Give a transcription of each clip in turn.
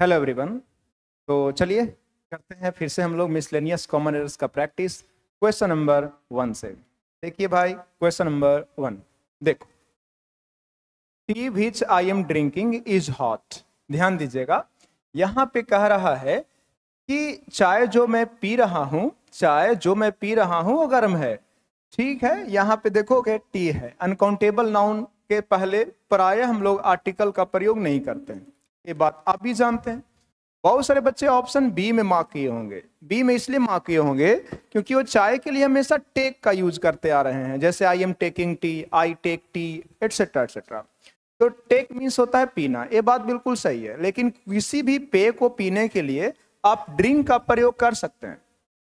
Hello everyone तो चलिए करते हैं फिर से हम लोग मिसलेनियस कॉमन एरर्स का प्रैक्टिस क्वेश्चन नंबर वन से देखिए भाई क्वेश्चन नंबर वन देखो tea which I am drinking is hot ध्यान दीजिएगा यहाँ पे कह रहा है कि चाय जो मैं पी रहा हूँ चाय जो मैं पी रहा हूँ वो गर्म है ठीक है यहाँ पे देखो कि टी है अनकाउंटेबल नाउन के पहले प्राय हम लोग आर्टिकल का प्रयोग नहीं करते हैं ये बात आप भी जानते हैं बहुत सारे बच्चे ऑप्शन बी में मार्क किए होंगे बी में इसलिए मार्क किए होंगे क्योंकि वो चाय के लिए हमेशा टेक का यूज करते आ रहे हैं जैसे I am taking tea I take tea etcetera etcetera तो टेक मीन्स होता है पीना ये बात बिल्कुल सही है लेकिन किसी भी पेय को पीने के लिए आप ड्रिंक का प्रयोग कर सकते हैं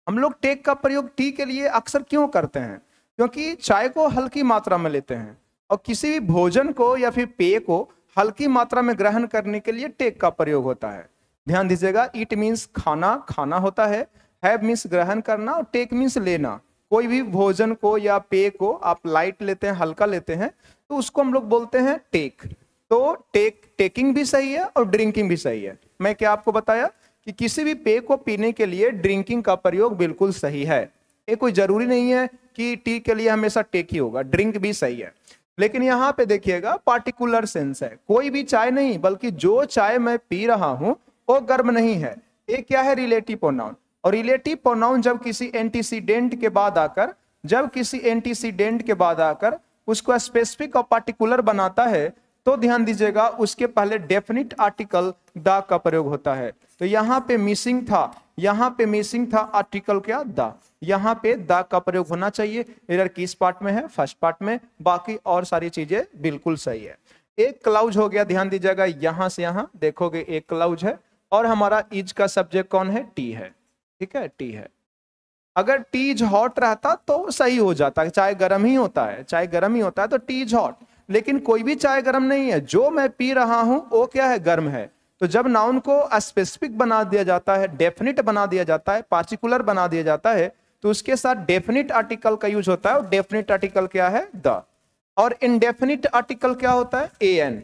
हम लोग टेक का प्रयोग टी के लिए अक्सर क्यों करते हैं क्योंकि चाय को हल्की मात्रा में लेते हैं और किसी भी भोजन को या फिर पेय को हल्की मात्रा में ग्रहण करने के लिए टेक का प्रयोग होता है ध्यान दीजिएगा इट मीन्स खाना खाना होता है हैव मीन्स ग्रहण करना और टेक मीन्स लेना कोई भी भोजन को या पेय को आप लाइट लेते हैं हल्का लेते हैं तो उसको हम लोग बोलते हैं टेक तो टेक टेकिंग भी सही है और ड्रिंकिंग भी सही है मैं क्या आपको बताया कि किसी भी पेय को पीने के लिए ड्रिंकिंग का प्रयोग बिल्कुल सही है ये कोई जरूरी नहीं है कि टी के लिए हमेशा टेक ही होगा ड्रिंक भी सही है लेकिन यहाँ पे देखिएगा पार्टिकुलर सेंस है कोई भी चाय नहीं बल्कि जो चाय मैं पी रहा हूं वो गर्म नहीं है ये क्या है रिलेटिव प्रोनाउन और रिलेटिव प्रोनाउन जब किसी एंटीसीडेंट के बाद आकर जब किसी एंटीसीडेंट के बाद आकर उसको स्पेसिफिक और पार्टिकुलर बनाता है तो ध्यान दीजिएगा उसके पहले डेफिनेट आर्टिकल द का प्रयोग होता है तो यहाँ पे मिसिंग था यहां पे मिसिंग था आर्टिकल क्या द यहाँ पे द का प्रयोग होना चाहिए एरर किस पार्ट में है फर्स्ट पार्ट में बाकी और सारी चीजें बिल्कुल सही है एक क्लाउज हो गया ध्यान दीजिएगा यहां से यहां देखोगे एक क्लाउज है और हमारा इज का सब्जेक्ट कौन है टी है ठीक है टी है अगर टीज हॉट रहता तो सही हो जाता चाय गर्म ही होता है चाय गर्म ही होता है तो टीज हॉट लेकिन कोई भी चाय गर्म नहीं है जो मैं पी रहा हूं वो क्या है गर्म है तो जब नाउन को स्पेसिफिक बना दिया जाता है डेफिनेट बना दिया जाता है पार्टिकुलर बना दिया जाता है तो उसके साथ डेफिनेट आर्टिकल का यूज होता है और डेफिनेट आर्टिकल क्या है द और इनडेफिनिट आर्टिकल क्या होता है ए एन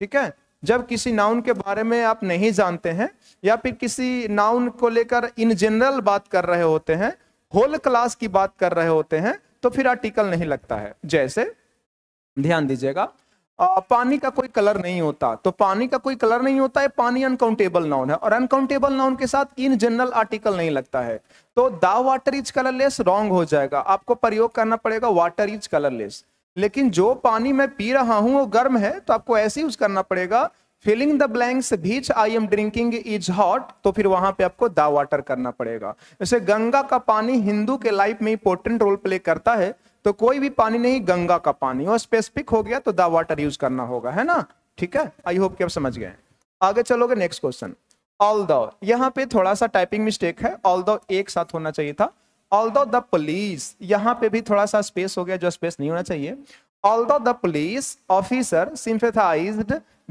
ठीक है जब किसी नाउन के बारे में आप नहीं जानते हैं या फिर किसी नाउन को लेकर इन जनरल बात कर रहे होते हैं होल क्लास की बात कर रहे होते हैं तो फिर आर्टिकल नहीं लगता है जैसे ध्यान दीजिएगा आ, पानी का कोई कलर नहीं होता तो पानी का कोई कलर नहीं होता है पानी अनकाउंटेबल नाउन है और अनकाउंटेबल नाउन के साथ इन जनरल आर्टिकल नहीं लगता है तो the water is colourless wrong हो जाएगा आपको प्रयोग करना पड़ेगा वाटर इज कलरलेस लेकिन जो पानी मैं पी रहा हूं वो गर्म है तो आपको ऐसे यूज करना पड़ेगा फिलिंग द ब्लैंक्स बीच I am drinking is hot तो फिर वहां पे आपको द वाटर करना पड़ेगा जैसे गंगा का पानी हिंदू के लाइफ में इंपोर्टेंट रोल प्ले करता है तो कोई भी पानी नहीं गंगा का पानी और स्पेसिफिक हो गया तो द वाटर यूज करना होगा है ना ठीक है आई होप कि आप समझ गए आगे चलोगे नेक्स्ट क्वेश्चन ऑल द यहाँ पे थोड़ा सा टाइपिंग मिस्टेक है ऑल द एक साथ होना चाहिए था ऑल दो द पुलिस यहाँ पे भी थोड़ा सा स्पेस हो गया जो स्पेस नहीं होना चाहिए all the police officer sympathize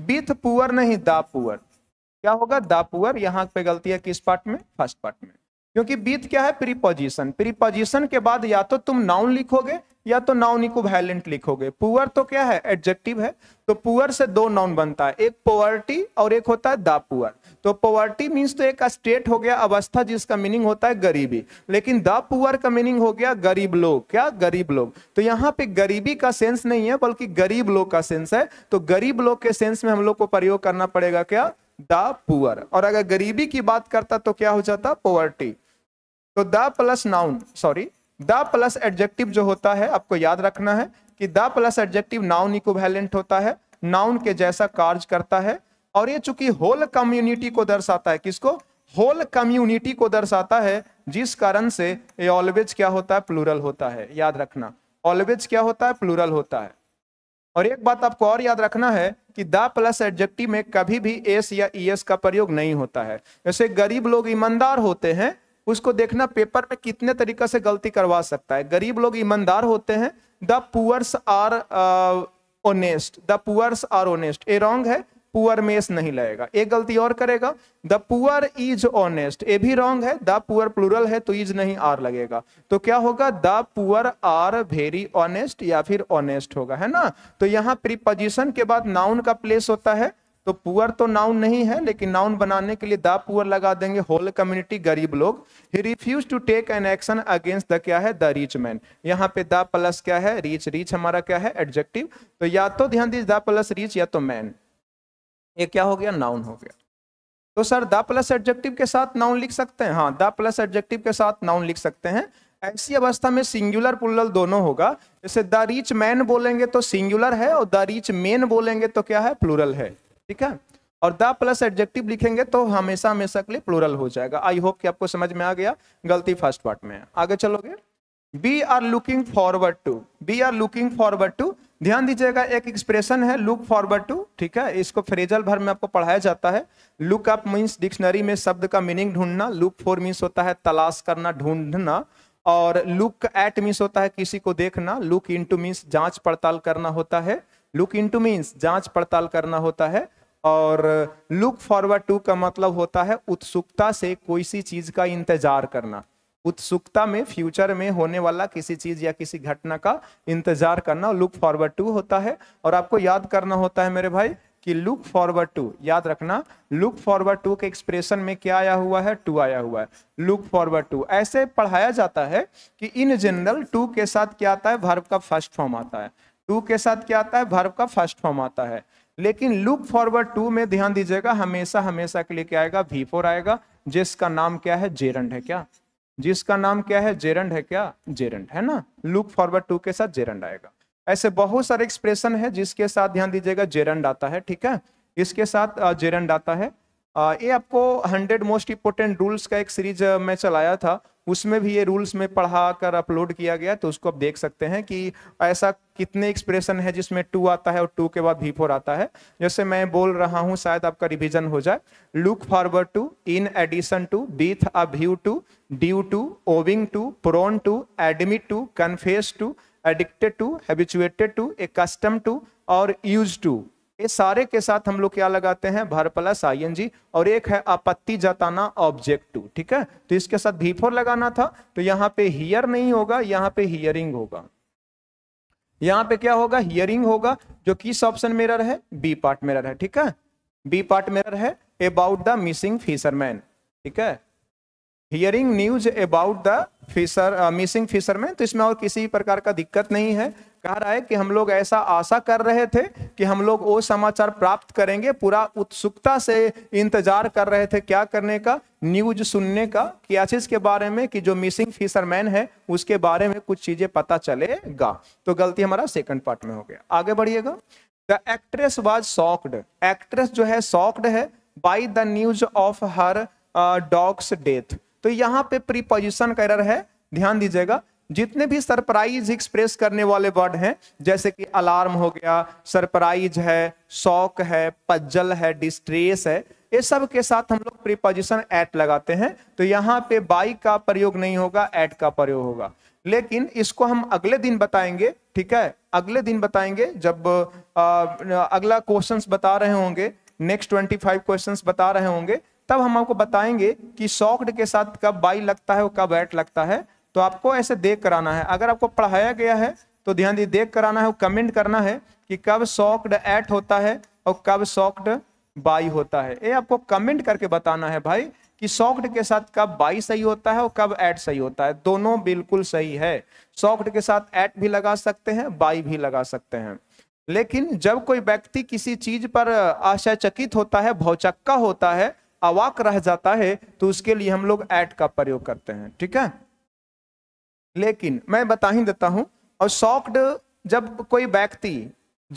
with poor नहीं द पुअर क्या होगा द पुअर यहाँ पे गलती है किस पार्ट में फर्स्ट पार्ट में क्योंकि बीत क्या है प्रीपोजिशन प्रीपोजिशन के बाद या तो तुम नाउन लिखोगे या तो नाउन इको वैलेंट लिखोगे पुअर तो क्या है एडजेक्टिव है तो पुअर से दो नाउन बनता है एक पोवर्टी और एक होता है द पुअर तो पोवर्टी मीन्स तो एक स्टेट हो गया अवस्था जिसका मीनिंग होता है गरीबी लेकिन द पुअर का मीनिंग हो गया गरीब लोग क्या गरीब लोग तो यहाँ पे गरीबी का सेंस नहीं है बल्कि गरीब लोग का सेंस है तो गरीब लोग के सेंस में हम लोग को प्रयोग करना पड़ेगा क्या द पुअर और अगर गरीबी की बात करता तो क्या हो जाता पोवर्टी तो the plus noun sorry the plus adjective जो होता है आपको याद रखना है कि the plus adjective noun equivalent होता है नाउन के जैसा कार्य करता है और ये चूंकि होल कम्युनिटी को दर्शाता है किसको होल कम्युनिटी को दर्शाता है जिस कारण से ये ऑलवेज क्या होता है प्लूरल होता है याद रखना ऑलवेज क्या होता है प्लूरल होता है और एक बात आपको और याद रखना है कि द प्लस एडजेक्टिव में कभी भी एस या ई एस का प्रयोग नहीं होता है जैसे गरीब लोग ईमानदार होते हैं उसको देखना पेपर में कितने तरीका से गलती करवा सकता है गरीब लोग ईमानदार होते हैं the poors are honest the poors are honest A wrong है पुअर मेस नहीं लगेगा एक गलती और करेगा the poor is honest A भी रॉन्ग है द पुअर प्लूरल है तो इज नहीं आर लगेगा तो क्या होगा the poor are very honest या फिर ऑनेस्ट होगा है ना तो यहाँ प्रीपोजिशन के बाद नाउन का प्लेस होता है तो पुअर तो नाउन नहीं है लेकिन नाउन बनाने के लिए द पुअर लगा देंगे होल कम्युनिटी गरीब लोग ही refuse to take an action against the क्या है द रिच मैन यहाँ पे द प्लस क्या है रिच रीच हमारा क्या है एडजेक्टिव तो या तो ध्यान दीजिए द प्लस रीच या तो मैन ये क्या हो गया नाउन हो गया तो सर द प्लस एडजेक्टिव के साथ नाउन लिख सकते हैं हाँ द प्लस एडजेक्टिव के साथ नाउन लिख सकते हैं ऐसी अवस्था में सिंगुलर पुल्लल दोनों होगा जैसे द रीच मैन बोलेंगे तो सिंगुलर है और द रीच मैन बोलेंगे तो क्या है प्लूरल है ठीक है और द प्लस एडजेक्टिव लिखेंगे तो हमेशा हमेशा के लिए प्लूरल हो जाएगा आई होप कि आपको समझ में आ गया गलती फर्स्ट पार्ट में आगे चलोगे we are looking forward to we are looking forward to ध्यान दीजिएगा एक एक्सप्रेशन है लुक फॉरवर्ड टू ठीक है इसको फ्रेजल भर में आपको पढ़ाया जाता है लुक अप मीन्स डिक्शनरी में शब्द का मीनिंग ढूंढना लुक फॉर मीन्स होता है तलाश करना ढूंढना और लुक एट मीन्स होता है किसी को देखना लुक इन टू मीन्स जांच पड़ताल करना होता है लुक इन टू मीन्स जांच पड़ताल करना होता है और लुक फॉरवर्ड टू का मतलब होता है उत्सुकता से कोई सी चीज का इंतजार करना उत्सुकता में फ्यूचर में होने वाला किसी चीज या किसी घटना का इंतजार करना लुक फॉरवर्ड टू होता है और आपको याद करना होता है मेरे भाई कि लुक फॉरवर्ड टू याद रखना लुक फॉरवर्ड टू के एक्सप्रेशन में क्या आया हुआ है टू आया हुआ है लुक फॉरवर्ड टू ऐसे पढ़ाया जाता है कि इन जनरल टू के साथ क्या आता है भर्व का फर्स्ट फॉर्म आता है टू के साथ क्या आता है भर्व का फर्स्ट फॉर्म आता है लेकिन लुक फॉरवर्ड टू में ध्यान दीजिएगा हमेशा हमेशा के लिए क्या आएगा वी फोर आएगा जिसका नाम क्या है जेरंड है क्या जिसका नाम क्या है जेरंड है क्या जेरंड है ना लुक फॉरवर्ड टू के साथ जेरंड आएगा ऐसे बहुत सारे एक्सप्रेशन है जिसके साथ ध्यान दीजिएगा जेरंड आता है ठीक है इसके साथ जेरंड आता है ये आपको हंड्रेड मोस्ट इंपोर्टेंट रूल्स का एक सीरीज मैं चलाया था उसमें भी ये रूल्स में पढ़ा कर अपलोड किया गया तो उसको आप देख सकते हैं कि ऐसा कितने एक्सप्रेशन है जिसमें टू आता है और टू के बाद भी फोर आता है जैसे मैं बोल रहा हूँ शायद आपका रिविजन हो जाए look forward to in addition to with a view to due to owing to prone to admit to confess to addicted to habituated to accustomed to और यूज टू ये सारे के साथ हम लोग क्या लगाते हैं भर प्लस आई एन जी और एक है आपत्ति जताना ऑब्जेक्ट टू ठीक है तो इसके साथ भी फोर लगाना था तो यहाँ पे हियर नहीं होगा यहाँ पे हियरिंग होगा यहाँ पे क्या होगा हियरिंग होगा जो किस ऑप्शन में रह है बी पार्ट में रह ठीक है बी पार्ट में रह अबाउट द मिसिंग फिशरमैन ठीक है hearing news about the fisher missing fisherman तो इसमें और किसी प्रकार का दिक्कत नहीं है कह रहा है कि हम लोग ऐसा आशा कर रहे थे कि हम लोग वो समाचार प्राप्त करेंगे पूरा उत्सुकता से इंतजार कर रहे थे क्या करने का न्यूज सुनने का कि आशीष के बारे में कि जो मिसिंग फिशरमैन है उसके बारे में कुछ चीजें पता चलेगा तो गलती हमारा सेकंड पार्ट में हो गया आगे बढ़िएगा the actress was shocked actress जो है सॉक्ड है by the news of her dog's death तो यहाँ पे प्रीपोजिशन कर है ध्यान दीजिएगा जितने भी सरप्राइज एक्सप्रेस करने वाले वर्ड हैं जैसे कि अलार्म हो गया सरप्राइज है शौक है पज्जल है डिस्ट्रेस है ये सब के साथ हम लोग प्रीपोजिशन एट लगाते हैं तो यहाँ पे बाई का प्रयोग नहीं होगा एट का प्रयोग होगा लेकिन इसको हम अगले दिन बताएंगे ठीक है अगले दिन बताएंगे जब आ, अगला क्वेश्चंस बता रहे होंगे नेक्स्ट ट्वेंटी फाइव क्वेश्चन बता रहे होंगे तब हम आपको बताएंगे कि सॉक्ड के साथ कब बाई लगता है और कब एट लगता है तो आपको ऐसे देख कराना है अगर आपको पढ़ाया गया है तो ध्यान दिए देख कराना है कमेंट करना है कि कब सॉक्ड एट होता है और कब सॉक्ड बाई होता है ये आपको कमेंट करके बताना है भाई कि सॉक्ड के साथ कब बाई सही होता है और कब एट सही होता है दोनों बिल्कुल सही है सॉक्ड के साथ एट भी लगा सकते हैं बाई भी लगा सकते हैं लेकिन जब कोई व्यक्ति किसी चीज पर आशाचकित होता है भौचक्का होता है अवाक रह जाता है तो उसके लिए हम लोग एट का प्रयोग करते हैं ठीक है लेकिन मैं बता ही देता हूं और सॉक्ड जब कोई व्यक्ति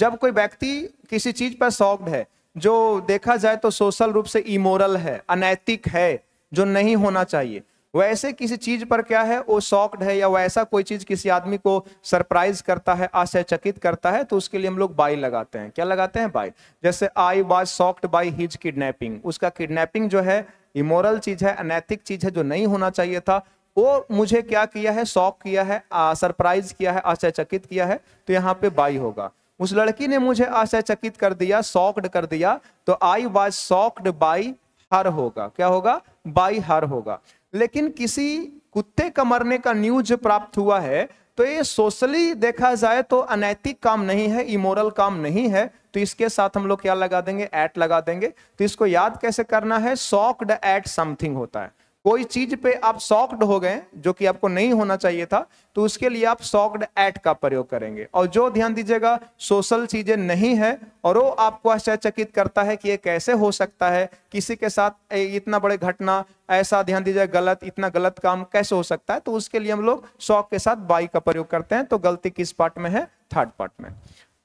जब कोई व्यक्ति किसी चीज पर सॉक्ड है जो देखा जाए तो सोशल रूप से इमोरल है अनैतिक है जो नहीं होना चाहिए वैसे किसी चीज पर क्या है वो सॉक्ड है या वैसा कोई चीज किसी आदमी को सरप्राइज करता है आश्चर्यचकित करता है तो उसके लिए हम लोग बाई लगाते हैं क्या लगाते हैं बाई जैसे I was shocked by his kidnapping उसका किडनैपिंग जो है इमोरल चीज है अनैतिक चीज है जो नहीं होना चाहिए था वो मुझे क्या किया है शॉक किया है सरप्राइज किया है आश्चर्यचकित किया है तो यहाँ पे बाई होगा उस लड़की ने मुझे आश्चर्यचकित कर दिया शॉक्ड कर दिया तो I was shocked by her होगा क्या होगा बाई हर होगा लेकिन किसी कुत्ते का मरने का न्यूज प्राप्त हुआ है तो ये सोशली देखा जाए तो अनैतिक काम नहीं है इमोरल काम नहीं है तो इसके साथ हम लोग क्या लगा देंगे एट लगा देंगे तो इसको याद कैसे करना है शॉक्ड एट समथिंग होता है कोई चीज पे आप सॉक्ड हो गए जो कि आपको नहीं होना चाहिए था तो उसके लिए आप सॉक्ड एट का प्रयोग करेंगे और जो ध्यान दीजिएगा सोशल चीजें नहीं है और वो आपको आश्चर्यचकित करता है कि ये कैसे हो सकता है किसी के साथ इतना बड़े घटना ऐसा ध्यान दीजिए गलत इतना गलत काम कैसे हो सकता है तो उसके लिए हम लोग शौक के साथ बाई का प्रयोग करते हैं तो गलती किस पार्ट में है थर्ड पार्ट में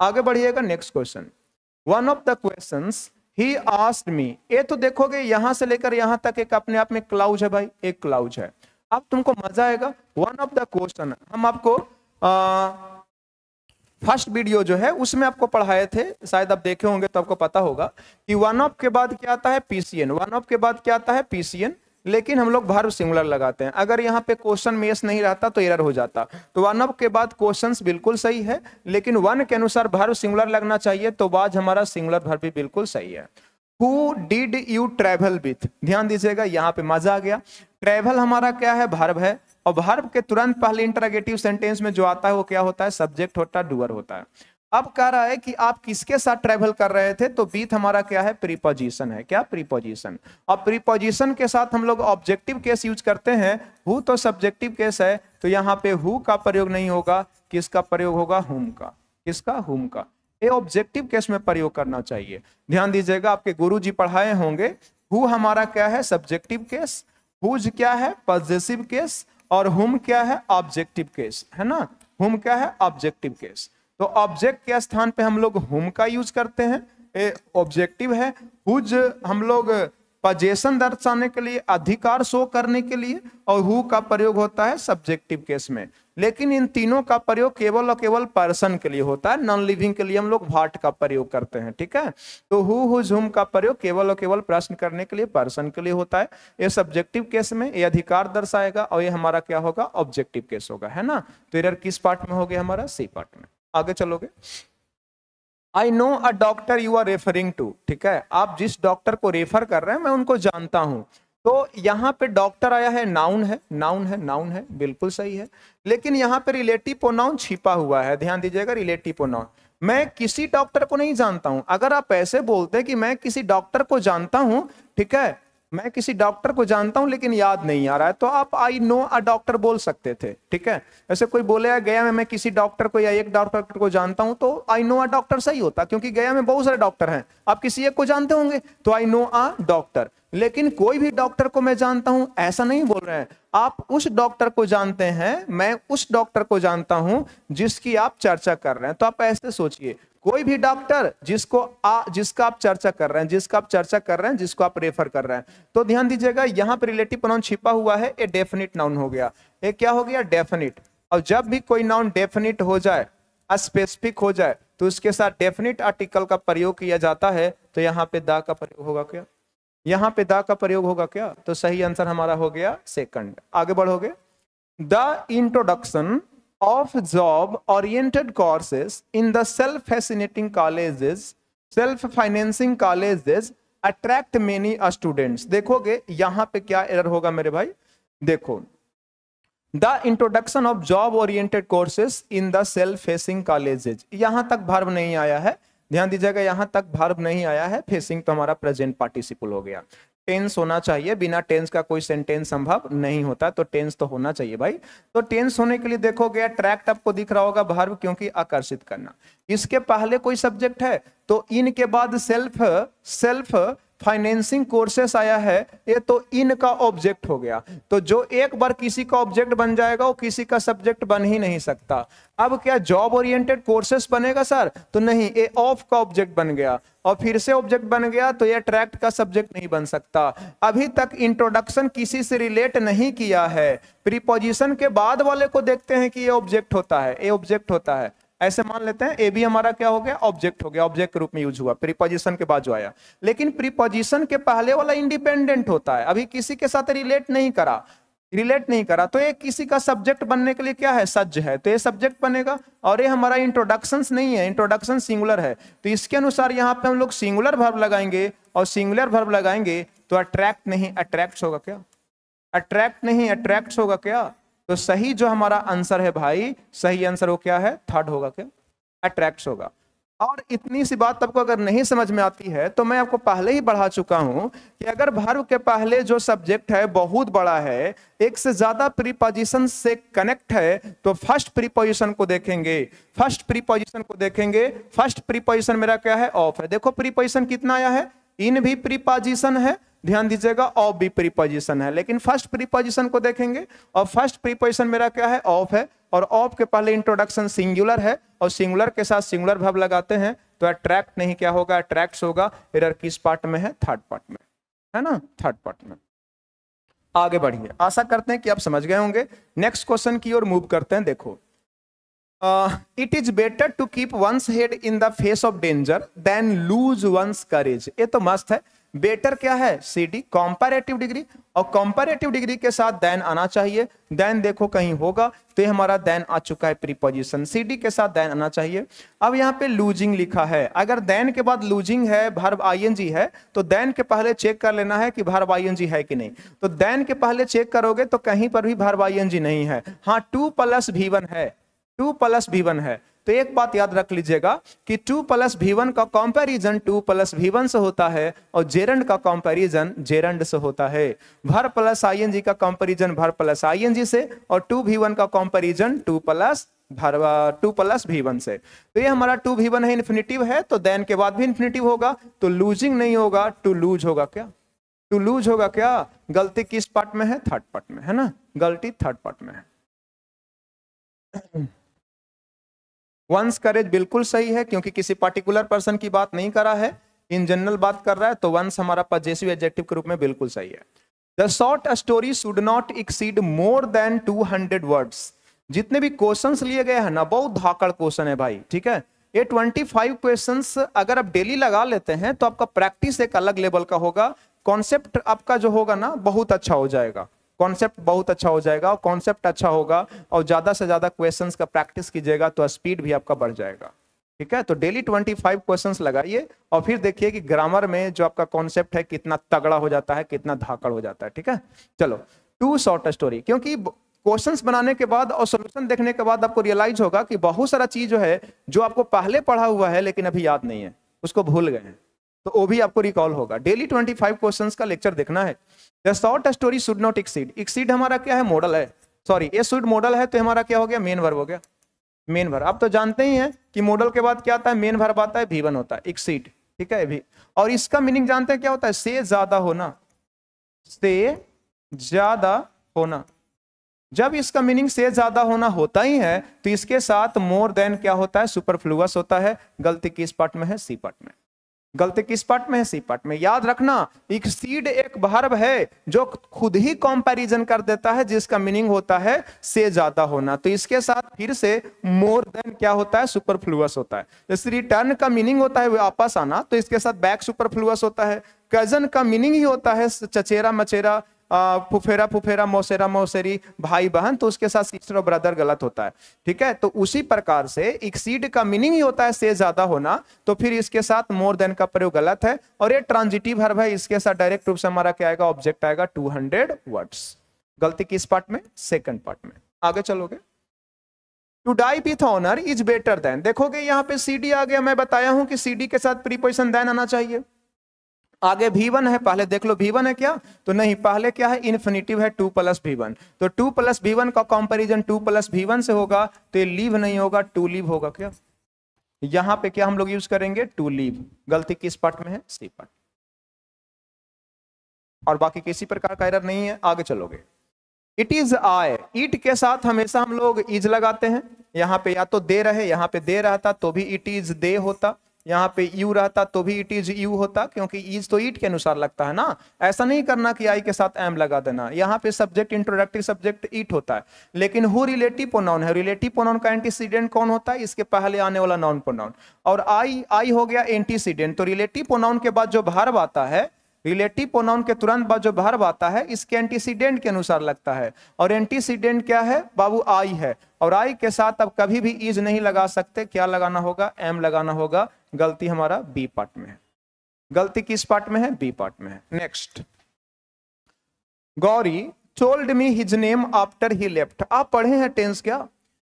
आगे बढ़िएगा next question one of the question he asked me ये तो देखोगे यहां से लेकर यहां तक एक अपने आप में क्लाउज है भाई एक क्लाउज है अब तुमको मजा आएगा वन ऑफ द क्वेश्चन हम आपको फर्स्ट वीडियो जो है उसमें आपको पढ़ाए थे शायद आप देखे होंगे तो आपको पता होगा कि वन ऑफ के बाद क्या आता है पीसीएन वन ऑफ के बाद क्या आता है पीसीएन लेकिन हम लोग भार्व सिंगुलर लगाते हैं अगर यहाँ पे क्वेश्चन में नहीं रहता तो एरर हो जाता तो वन ऑफ के बाद क्वेश्चन बिल्कुल सही है लेकिन वन के अनुसार भार्व सिंगुलर लगना चाहिए तो बाज हमारा सिंगुलर भर भी बिल्कुल सही है who did you travel with ध्यान दीजिएगा यहाँ पे मजा आ गया ट्रेवल हमारा क्या है भार्व है और भार्व के तुरंत पहले इंटरागेटिव सेंटेंस में जो आता है वो क्या होता है सब्जेक्ट होता है डूअर होता है अब कह रहा है कि आप किसके साथ ट्रेवल कर रहे थे तो बीत हमारा क्या है प्रीपोजिशन है क्या प्रीपोजिशन अब प्रीपोजिशन के साथ हम लोग ऑब्जेक्टिव केस यूज करते हैं हु तो सब्जेक्टिव केस है तो यहाँ पे हु का प्रयोग नहीं होगा किसका प्रयोग होगा हुम का किसका हुम का ये ऑब्जेक्टिव केस में प्रयोग करना चाहिए ध्यान दीजिएगा आपके गुरु जी पढ़ाए होंगे हु हमारा क्या है सब्जेक्टिव केस हुज क्या है पॉजिटिव केस और हुम क्या है ऑब्जेक्टिव केस है ना हुम क्या है ऑब्जेक्टिव केस तो ऑब्जेक्ट के स्थान पे हम लोग हुम का यूज करते हैं ऑब्जेक्टिव है हुज हम लोग पजेशन दर्शाने के लिए अधिकार शो करने के लिए और हु का प्रयोग होता है सब्जेक्टिव केस में लेकिन इन तीनों का प्रयोग केवल और केवल पर्सन के लिए होता है नॉन लिविंग के लिए हम लोग भाट का प्रयोग करते हैं ठीक है तो हु हुज हुम का प्रयोग केवल और केवल प्रश्न करने के लिए पर्सन के लिए होता है ये सब्जेक्टिव केस में ये अधिकार दर्शाएगा और ये हमारा क्या होगा ऑब्जेक्टिव केस होगा है ना तो इधर किस पार्ट में हो गया हमारा सी पार्ट में आगे चलोगे I know a doctor you are referring to ठीक है आप जिस डॉक्टर को रेफर कर रहे हैं मैं उनको जानता हूँ तो यहाँ पे डॉक्टर आया है नाउन है नाउन है नाउन है बिल्कुल सही है लेकिन यहाँ पे रिलेटिव प्रोनाउन छिपा हुआ है ध्यान दीजिएगा रिलेटिव प्रोनाउन मैं किसी डॉक्टर को नहीं जानता हूं अगर आप ऐसे बोलते कि मैं किसी डॉक्टर को जानता हूँ ठीक है मैं किसी डॉक्टर को जानता हूं लेकिन याद नहीं आ रहा है तो आप आई नो अ डॉक्टर बोल सकते थे ठीक है ऐसे कोई बोले गया में मैं किसी डॉक्टर को या एक डॉक्टर को जानता हूं तो आई नो अ डॉक्टर सही होता क्योंकि गया में बहुत सारे डॉक्टर हैं आप किसी एक को जानते होंगे तो आई नो अ डॉक्टर लेकिन कोई भी डॉक्टर को मैं जानता हूं ऐसा नहीं बोल रहे हैं आप उस डॉक्टर को जानते हैं मैं उस डॉक्टर को जानता हूं जिसकी आप चर्चा कर रहे हैं तो आप ऐसे सोचिए कोई भी डॉक्टर जिसको आ, जिसका आप चर्चा कर रहे हैं जिसका आप चर्चा कर रहे हैं जिसको आप रेफर कर रहे हैं तो ध्यान दीजिएगा यहाँ पर रिलेटिव प्रोनाउन छिपा हुआ है ये डेफिनेट नाउन हो गया ये क्या हो गया डेफिनेट और जब भी कोई नाउन डेफिनेट हो जाए स्पेसिफिक हो जाए तो उसके साथ डेफिनेट आर्टिकल का प्रयोग किया जाता है तो यहाँ पे दा का प्रयोग होगा क्या यहाँ पे दा का प्रयोग होगा क्या तो सही आंसर हमारा हो गया सेकंड आगे बढ़ोगे the introduction of job oriented courses in the self fascinating colleges self financing colleges attract many students देखोगे यहां पे क्या एरर होगा मेरे भाई देखो the introduction of job oriented courses in the self facing colleges यहां तक भर्व नहीं आया है ध्यान दीजिएगा यहाँ तक भार्ब नहीं आया है फेसिंग तो हमारा प्रेजेंट पार्टिसिपल हो गया टेंस होना चाहिए बिना टेंस का कोई सेंटेंस संभव नहीं होता तो टेंस तो होना चाहिए भाई तो टेंस होने के लिए देखो देखोगे अट्रैक्ट आपको दिख रहा होगा भार्व क्योंकि आकर्षित करना इसके पहले कोई सब्जेक्ट है तो इनके बाद सेल्फ सेल्फ फाइनेंसिंग कोर्सेस आया है ये तो इन का ऑब्जेक्ट हो गया तो जो एक बार किसी का ऑब्जेक्ट बन जाएगा वो किसी का सब्जेक्ट बन ही नहीं सकता अब क्या जॉब ओरिएंटेड कोर्सेस बनेगा सर तो नहीं ये ऑफ का ऑब्जेक्ट बन गया और फिर से ऑब्जेक्ट बन गया तो ये अट्रैक्ट का सब्जेक्ट नहीं बन सकता अभी तक इंट्रोडक्शन किसी से रिलेट नहीं किया है प्रीपोजिशन के बाद वाले को देखते हैं कि ये ऑब्जेक्ट होता है ये ऑब्जेक्ट होता है ऐसे मान लेते हैं ए बी हमारा क्या हो गया ऑब्जेक्ट हो गया ऑब्जेक्ट के रूप में यूज हुआ प्रीपोजिशन के बाद जो आया लेकिन प्रीपोजिशन के पहले वाला इंडिपेंडेंट होता है अभी किसी के साथ रिलेट नहीं करा रिलेट नहीं करा तो ये किसी का सब्जेक्ट बनने के लिए क्या है सज्ज है तो ये सब्जेक्ट बनेगा और ये हमारा इंट्रोडक्शन नहीं है इंट्रोडक्शन सिंगुलर है तो इसके अनुसार यहाँ पे हम लोग सिंगुलर भर्व लगाएंगे और सिंगुलर भर्व लगाएंगे तो अट्रैक्ट नहीं अट्रैक्ट होगा क्या अट्रैक्ट नहीं अट्रैक्ट होगा क्या तो सही जो हमारा आंसर है भाई सही आंसर वो क्या है थर्ड होगा क्या अट्रैक्ट होगा और इतनी सी बात आपको अगर नहीं समझ में आती है तो मैं आपको पहले ही बढ़ा चुका हूं कि अगर भर्व के पहले जो सब्जेक्ट है बहुत बड़ा है एक से ज्यादा प्रीपोजिशन से कनेक्ट है तो फर्स्ट प्रीपोजिशन को देखेंगे फर्स्ट प्रीपोजिशन को देखेंगे फर्स्ट प्रीपोजिशन मेरा क्या है ऑफ है देखो प्रीपोजिशन कितना आया है इन भी प्रीपोजिशन है ध्यान दीजिएगा ऑफ भी प्रीपोजिशन है लेकिन फर्स्ट प्रीपोजिशन को देखेंगे और फर्स्ट प्रीपोजिशन मेरा क्या है ऑफ है और ऑफ के पहले इंट्रोडक्शन सिंगुलर है और सिंगुलर के साथ सिंगुलर भाव लगाते हैं तो अट्रैक्ट नहीं क्या होगा अट्रैक्ट होगा एरर किस पार्ट में है थर्ड पार्ट में है ना थर्ड पार्ट में आगे बढ़िए आशा करते हैं कि आप समझ गए होंगे नेक्स्ट क्वेश्चन की ओर मूव करते हैं देखो uh, it is better to keep one's head in the face of danger than lose one's courage ये तो मस्त है बेटर क्या है सी डी कॉम्पेरेटिव डिग्री और कॉम्पेरेटिव डिग्री के साथ देन आना चाहिए देन देखो कहीं होगा तो हमारा देन आ चुका है प्रीपोजिशन सी डी के साथ देन आना चाहिए अब यहाँ पे लूजिंग लिखा है अगर देन के बाद लूजिंग है भर्ब जी है तो देन के पहले चेक कर लेना है कि भर्ब जी है कि नहीं तो देन के पहले चेक करोगे तो कहीं पर भी भर्ब जी नहीं है हाँ टू प्लस भी वन है टू प्लस भी वन है तो एक बात याद रख लीजिएगा कि टू प्लस भी वन का कंपैरिजन टू प्लस भी वन से होता है और जेरंड का कंपैरिजन जेरंड से होता है भर प्लस आईएनजी का कंपैरिजन भर प्लस आईएनजी से और टू भी वन का कंपैरिजन टू प्लस भर टू प्लस भी वन से तो ये हमारा टू भी वन है इन्फिनिटिव है तो देन के बाद भी इन्फिनिटिव होगा तो लूजिंग नहीं होगा टू लूज होगा क्या टू लूज होगा क्या गलती किस पार्ट में है थर्ड पार्ट में है ना गलती थर्ड पार्ट में है वंस करेज बिल्कुल सही है क्योंकि किसी पर्टिकुलर पर्सन की बात नहीं करा है इन जनरल बात कर रहा है तो वंस हमारा पजेसिव एडजेक्टिव के रूप में बिल्कुल सही है the short story should not exceed more than two hundred words जितने भी क्वेश्चन लिए गए हैं ना बहुत धाकड़ क्वेश्चन है भाई ठीक है ये 25 क्वेश्चन अगर आप डेली लगा लेते हैं तो आपका प्रैक्टिस एक अलग लेवल का होगा कॉन्सेप्ट आपका जो होगा ना बहुत अच्छा हो जाएगा कॉन्सेप्ट बहुत अच्छा हो जाएगा और कॉन्सेप्ट अच्छा होगा और ज़्यादा से ज़्यादा क्वेश्चंस का प्रैक्टिस कीजिएगा तो स्पीड भी आपका बढ़ जाएगा ठीक है तो डेली ट्वेंटी फाइव क्वेश्चन लगाइए और फिर देखिए कि ग्रामर में जो आपका कॉन्सेप्ट है कितना तगड़ा हो जाता है कितना धाकड़ हो जाता है ठीक है चलो टू शॉर्ट स्टोरी क्योंकि क्वेश्चन बनाने के बाद और सोल्यूशन देखने के बाद आपको रियलाइज होगा कि बहुत सारा चीज जो है जो आपको पहले पढ़ा हुआ है लेकिन अभी याद नहीं है उसको भूल गए हैं तो वो भी आपको रिकॉल होगा डेली ट्वेंटी फाइव क्वेश्चन का लेक्चर देखना है the short story should not exceed exceed हमारा क्या है मॉडल है सॉरी ए शुड मॉडल है तो हमारा क्या हो गया मेन वर्ब हो गया मेन वर्ब आप तो जानते ही हैं कि मॉडल के बाद क्या आता है मेन वर्ब आता है भीवन होता है एक्सीड ठीक है भी और इसका मीनिंग जानते हैं क्या होता है से ज्यादा होना से ज्यादा होना जब इसका मीनिंग से ज्यादा होना होता ही है तो इसके साथ मोर देन क्या होता है सुपरफ्लुअस होता है गलती किस पार्ट में है सी पार्ट में गलती किस पार्ट में है सी पार्ट में याद रखना एक सीड एक भर्व है जो खुद ही कंपैरिजन कर देता है जिसका मीनिंग होता है से ज्यादा होना तो इसके साथ फिर से मोर देन क्या होता है सुपरफ्लुअस होता है जैसे रिटर्न का मीनिंग होता है वापस आना तो इसके साथ बैक सुपरफ्लुअस होता है कजन का मीनिंग ही होता है चचेरा मचेरा फुफेरा फुफेरा मोसेरा मोसेरी भाई बहन तो उसके साथ सिस्टर और ब्रदर गलत होता है ठीक है तो उसी प्रकार से एक्सीड का मीनिंग ही होता है से ज्यादा होना तो फिर इसके साथ मोर देन का प्रयोग गलत है और ये ट्रांजिटिव हर्व है इसके साथ डायरेक्ट रूप से हमारा क्या आएगा ऑब्जेक्ट आएगा टू हंड्रेड वर्ड्स गलती किस पार्ट में सेकेंड पार्ट में आगे चलोगे to die with honour is better than देखोगे यहाँ पे सी आ गया मैं बताया हूं कि डी के साथ प्रीपोजिशन देन आना चाहिए आगे भी वन है पहले देख लो भी वन है क्या तो नहीं पहले क्या है इन्फिनिटिव है टू प्लस भी वन तो टू प्लस भी वन का कॉम्पेरिजन टू प्लस भी वन से होगा तो ये लीव नहीं होगा टू लीव होगा क्या यहां पे क्या हम लोग यूज करेंगे टू लीव गलती किस पार्ट में है सी पार्ट और बाकी किसी प्रकार का एरर नहीं है आगे चलोगे इट इज आय इट के साथ हमेशा हम लोग इज लगाते हैं यहाँ पे या तो दे रहे यहाँ पे दे रहा था तो भी इट इज दे होता यहाँ पे यू रहता तो भी इट इज यू होता क्योंकि इज तो ईट के अनुसार लगता है ना ऐसा नहीं करना कि आई के साथ एम लगा देना यहाँ पे सब्जेक्ट इंट्रोडक्टिव सब्जेक्ट ईट होता है लेकिन हु रिलेटिव प्रोनाउन है रिलेटिव प्रोनाउन का एंटीसीडेंट कौन होता है इसके पहले आने वाला नॉन प्रोनाउन और आई आई हो गया एंटीसीडेंट तो रिलेटिव प्रोनाउन के बाद जो भारव आता है रिलेटिव प्रोनाउन के तुरंत बाद जो भार्व आता है इसके एंटीसीडेंट के अनुसार लगता है और एंटीसीडेंट क्या है बाबू आई है और आई के साथ अब कभी भी इज नहीं लगा सकते क्या लगाना होगा एम लगाना होगा गलती हमारा बी पार्ट में है गलती किस पार्ट में है बी पार्ट में है next Gauri told me his name after he left आप पढ़े हैं टेंस क्या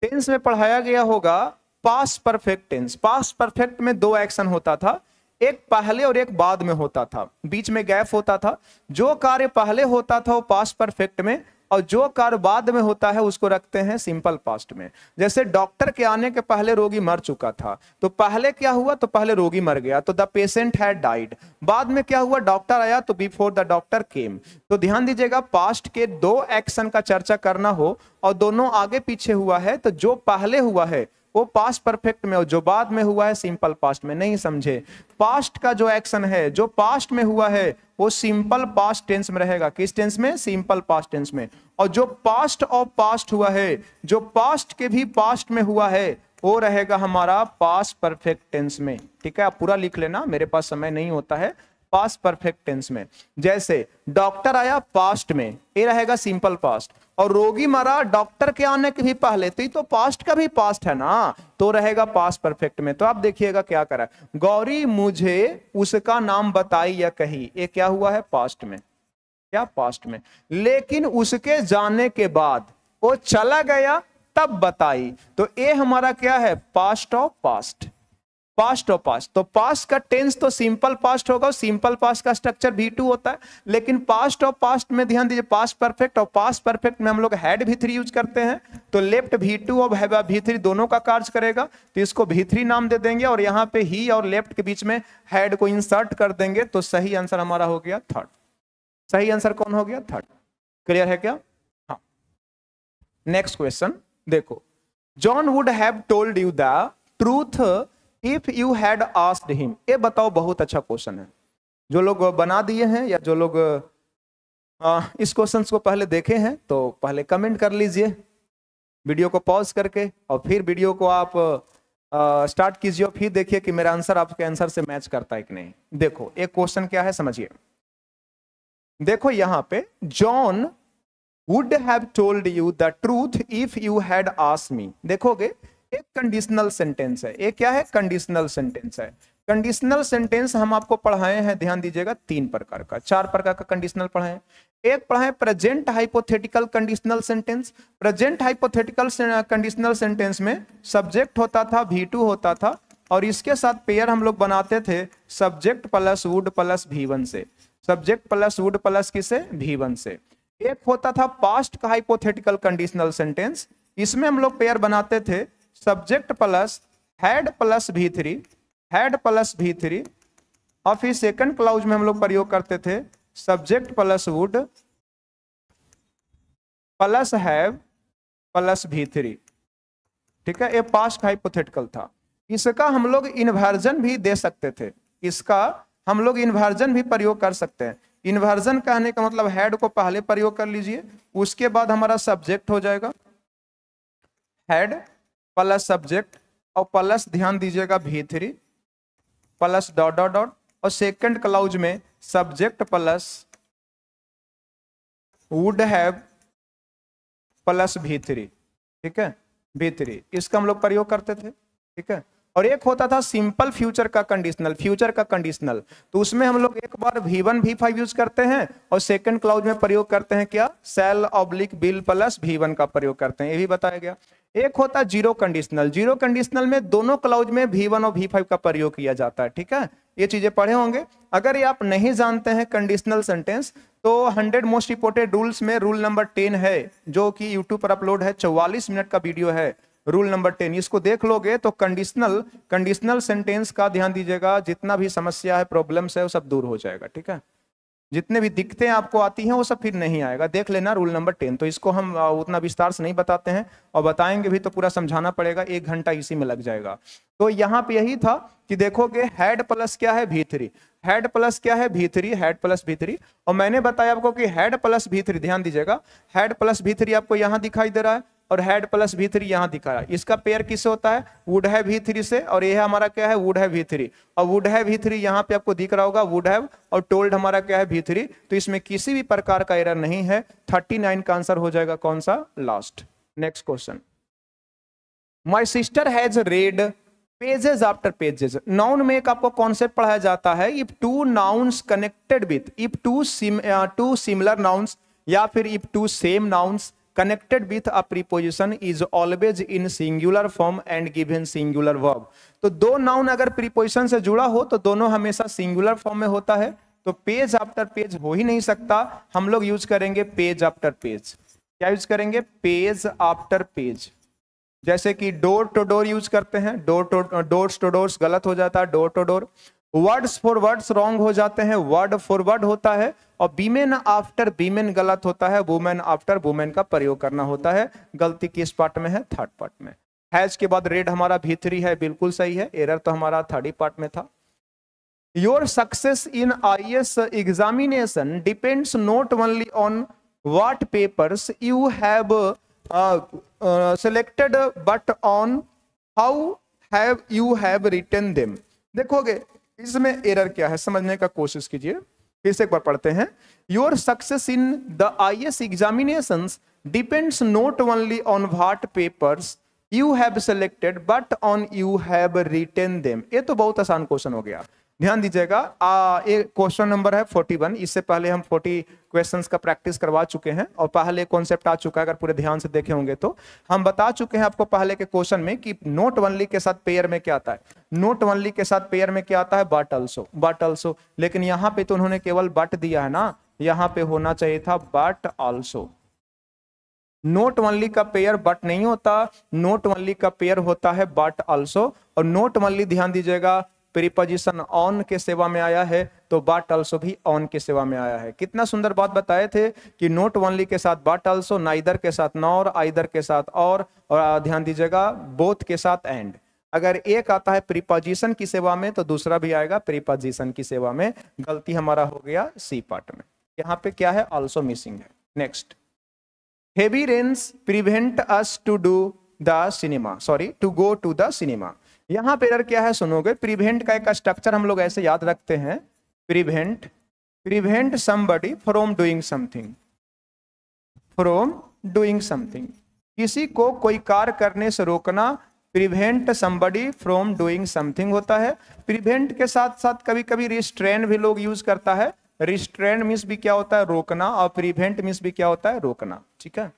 टेंस में पढ़ाया गया होगा past perfect tense past perfect में दो एक्शन होता था एक पहले और एक बाद में होता था बीच में गैप होता था जो कार्य पहले होता था वो पास परफेक्ट में और जो कार्य बाद में होता है उसको रखते हैं सिंपल पास्ट में जैसे डॉक्टर के आने के पहले रोगी मर चुका था तो पहले क्या हुआ तो पहले रोगी मर गया तो द पेशेंट हैड डाइड बाद में क्या हुआ डॉक्टर आया तो बिफोर द डॉक्टर केम तो ध्यान दीजिएगा पास्ट के दो एक्शन का चर्चा करना हो और दोनों आगे पीछे हुआ है तो जो पहले हुआ है वो पास्ट परफेक्ट में हो जो बाद में हुआ है सिंपल पास्ट में नहीं समझे पास्ट का जो एक्शन है जो पास्ट में हुआ है वो सिंपल पास्ट टेंस में रहेगा किस टेंस में सिंपल पास्ट टेंस में और जो पास्ट ऑफ पास्ट हुआ है जो पास्ट के भी पास्ट में हुआ है वो रहेगा हमारा पास्ट परफेक्ट टेंस में ठीक है आप पूरा लिख लेना मेरे पास समय नहीं होता है पास्ट परफेक्ट टेंस में जैसे डॉक्टर आया पास्ट में ये रहेगा सिंपल पास्ट और रोगी मरा डॉक्टर के आने के भी पहले तो ये तो पास्ट का भी पास्ट है ना तो रहेगा पास्ट परफेक्ट में तो आप देखिएगा क्या करा गौरी मुझे उसका नाम बताई या कही ये क्या हुआ है पास्ट में क्या पास्ट में लेकिन उसके जाने के बाद वो चला गया तब बताई तो ये हमारा क्या है पास्ट ऑफ पास्ट पास्ट और पास्ट तो पास्ट का टेंस तो सिंपल पास्ट होगा और सिंपल पास्ट का स्ट्रक्चर भी टू होता है लेकिन पास्ट और पास्ट में ध्यान दीजिए पास्ट परफेक्ट और पास्ट परफेक्ट में हम लोग हैड भी थ्री यूज करते हैं तो लेफ्ट भी टू और भी थ्री दोनों का कार्य करेगा तो इसको भी थ्री नाम दे देंगे और यहाँ पे ही और लेफ्ट के बीच में हैड को इंसर्ट कर देंगे तो सही आंसर हमारा हो गया थर्ड सही आंसर कौन हो गया थर्ड क्लियर है क्या हाँ नेक्स्ट क्वेश्चन देखो John would have told you the truth if you had asked him ये बताओ बहुत अच्छा क्वेश्चन है जो लोग बना दिए हैं या जो लोग आ, इस क्वेश्चन को पहले देखे हैं तो पहले कमेंट कर लीजिए वीडियो को पॉज करके और फिर वीडियो को आप स्टार्ट कीजिए और फिर देखिए कि मेरा आंसर आपके आंसर से मैच करता है कि नहीं देखो एक क्वेश्चन क्या है समझिए देखो यहाँ पे John would have told you the truth if you had ask me देखोगे एक कंडीशनल सेंटेंस है ये क्या है कंडीशनल सेंटेंस है कंडीशनल सेंटेंस हम आपको पढ़ाए हैं ध्यान दीजिएगा तीन प्रकार का चार प्रकार का कंडीशनल पढ़ाए एक पढ़ाए present hypothetical conditional sentence present hypothetical conditional sentence में सब्जेक्ट होता था भी टू होता था और इसके साथ पेयर हम लोग बनाते थे सब्जेक्ट प्लस वुड प्लस भी वन से सब्जेक्ट प्लस वुड प्लस किसे भी वन से एक होता था पास्ट का हाइपोथेटिकल कंडीशनल सेंटेंस इसमें हम लोग पेयर बनाते थे subject plus had plus V three had plus V three और फिर सेकंड क्लाउज में हम लोग प्रयोग करते थे subject plus would plus have plus V three ठीक है ये पास्ट हाइपोथेटिकल था इसका हम लोग इन्वर्जन भी दे सकते थे इसका हम लोग इन्वर्जन भी प्रयोग कर सकते हैं इन्वर्जन कहने का मतलब हेड को पहले प्रयोग कर लीजिए उसके बाद हमारा सब्जेक्ट हो जाएगा हेड प्लस सब्जेक्ट और प्लस ध्यान दीजिएगा V three plus dot dot dot और सेकंड क्लाउज में subject plus would have plus V three ठीक है भी थ्री इसका हम लोग प्रयोग करते थे ठीक है और एक होता था सिंपल फ्यूचर का कंडीशनल फ्यूचर का कंडीशनल तो उसमें हम लोग एक बार भी वन भी फाइव यूज करते हैं और सेकंड क्लाउज में प्रयोग करते हैं क्या सेल ऑब्लिक बिल प्लस भी वन का प्रयोग करते हैं ये भी बताया गया एक होता जीरो कंडीशनल जीरो कंडीशनल में दोनों क्लाउज में भी वन और भी फाइव का प्रयोग किया जाता है ठीक है ये चीजें पढ़े होंगे अगर ये आप नहीं जानते हैं कंडीशनल सेंटेंस तो 100 मोस्ट इंपोर्टेंट रूल्स में रूल नंबर 10 है जो कि यूट्यूब पर अपलोड है 44 मिनट का वीडियो है रूल नंबर 10 इसको देख लोगे तो कंडीशनल कंडीशनल सेंटेंस का ध्यान दीजिएगा जितना भी समस्या है प्रॉब्लम्स है वो सब दूर हो जाएगा ठीक है जितने भी दिक्कतें आपको आती हैं वो सब फिर नहीं आएगा देख लेना रूल नंबर टेन तो इसको हम उतना विस्तार से नहीं बताते हैं और बताएंगे भी तो पूरा समझाना पड़ेगा एक घंटा इसी में लग जाएगा तो यहाँ पे यही था कि देखोगे हेड प्लस क्या है भीतरी हेड प्लस क्या है भीतरी हेड प्लस भीतरी और मैंने बताया आपको कि हेड प्लस भीतरी ध्यान दीजिएगा हेड प्लस भीतरी आपको यहाँ दिखाई दे रहा है और हेड प्लस भी थ्री यहाँ दिखा रहा है इसका पेयर किससे होता है वुड है भी थ्री से और यह हमारा क्या है वुड है भी थ्री और वुड है भी थ्री यहाँ पे आपको दिख रहा होगा वुड हैव और टोल्ड हमारा क्या है भी थ्री तो इसमें किसी भी प्रकार का एरर नहीं है थर्टी नाइन का आंसर हो जाएगा कौन सा last next question my sister has read pages after pages noun में एक आपको कॉन्सेप्ट पढ़ाया जाता है if two nouns connected with if two two similar nouns या फिर if two same nouns connected with a preposition is always in singular form and given singular verb तो दो नाउन अगर प्रीपोजिशन से जुड़ा हो तो दोनों हमेशा सिंगुलर फॉर्म में होता है तो पेज आफ्टर पेज हो ही नहीं सकता हम लोग यूज करेंगे पेज आफ्टर पेज क्या यूज करेंगे पेज आफ्टर पेज जैसे कि डोर टू डोर यूज करते हैं door to door to door गलत हो जाता है door to door words for words wrong हो जाते हैं वर्ड फॉर वर्ड होता है और बीमेन आफ्टर बीमेन गलत होता है वुमेन आफ्टर वुमेन का प्रयोग करना होता है गलती किस पार्ट में है थर्ड पार्ट में हैज के बाद रेड हमारा भीतरी है बिल्कुल सही है एरर तो हमारा थर्ड ही पार्ट में था your success in I S examination depends not only on what papers you have selected but on how have you have written them देखोगे इसमें एरर क्या है समझने का कोशिश कीजिए फिर से एक बार पढ़ते हैं your success in the I S examination depends not only on what papers you have selected but on you have written them ये तो बहुत आसान क्वेश्चन हो गया ध्यान दीजिएगा क्वेश्चन नंबर है 41 इससे पहले हम 40 क्वेश्चंस का प्रैक्टिस करवा चुके हैं और पहले कॉन्सेप्ट आ चुका है अगर पूरे ध्यान से देखे होंगे तो हम बता चुके हैं आपको पहले के क्वेश्चन में कि नोट वनली के साथ पेयर में क्या आता है नोट वनली के साथ पेयर में क्या आता है बट अल्सो बट अल्सो लेकिन यहाँ पे तो उन्होंने केवल बट दिया है ना यहाँ पे होना चाहिए था बट ऑल्सो नोट वनली का पेयर बट नहीं होता नोट वनली का पेयर होता है बट ऑल्सो और नोट वनली ध्यान दीजिएगा प्रीपोजिशन ऑन के सेवा में आया है तो बाट ऑल्सो भी ऑन के सेवा में आया है कितना सुंदर बात बताए थे कि नोट वनली के साथ बाट ऑल्सो नाइदर के साथ नॉर आइदर के साथ और, और ध्यान दीजिएगा बोथ के साथ एंड अगर एक आता है प्रीपोजिशन की सेवा में तो दूसरा भी आएगा प्रीपोजिशन की सेवा में गलती हमारा हो गया सी पार्ट में यहाँ पे क्या है ऑल्सो मिसिंग है next heavy rains prevent us to do the cinema sorry to go to the cinema यहाँ पे क्या है सुनोगे प्रिवेंट का एक स्ट्रक्चर हम लोग ऐसे याद रखते हैं prevent prevent somebody from doing something from doing something किसी को कोई कार्य करने से रोकना prevent somebody from doing something होता है प्रिवेंट के साथ साथ कभी कभी रिस्ट्रेन भी लोग यूज करता है रिस्ट्रेन मीन्स भी क्या होता है रोकना और प्रिवेंट मीन्स भी क्या होता है रोकना ठीक है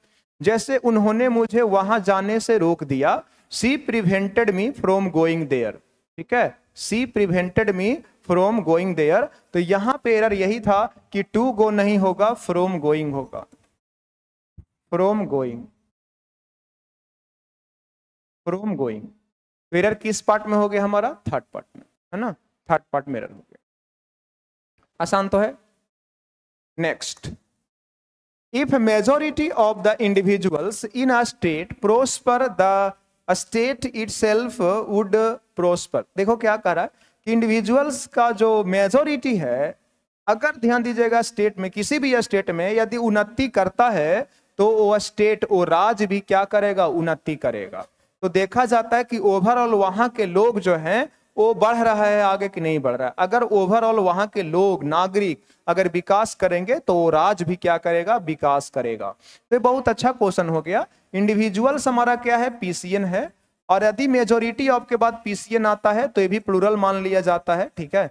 जैसे उन्होंने मुझे वहां जाने से रोक दिया she prevented me from going there ठीक है she prevented me from going there तो यहाँ पे एरर यही था कि टू गो नहीं होगा फ्रॉम गोइंग होगा फ्रॉम गोइंग फ्रोम गोइंग तो एरर किस पार्ट में हो गया हमारा थर्ड पार्ट में है ना थर्ड पार्ट में एरर हो गया आसान तो है next majority of the individuals in a state prosper the state itself would prosper देखो क्या कह रहा है इंडिविजुअल्स का जो मेजोरिटी है अगर ध्यान दीजिएगा स्टेट में किसी भी स्टेट में यदि उन्नति करता है तो वो स्टेट वो राज्य भी क्या करेगा उन्नति करेगा तो देखा जाता है कि ओवरऑल वहां के लोग जो हैं वो बढ़ रहा है आगे कि नहीं बढ़ रहा है अगर ओवरऑल वहां के लोग नागरिक अगर विकास करेंगे तो वो राज भी क्या करेगा विकास करेगा तो बहुत अच्छा क्वेश्चन हो गया इंडिविजुअल्स हमारा क्या है पीसीएन है और यदि मेजोरिटी ऑफ के बाद पीसीएन आता है तो ये भी प्लूरल मान लिया जाता है ठीक है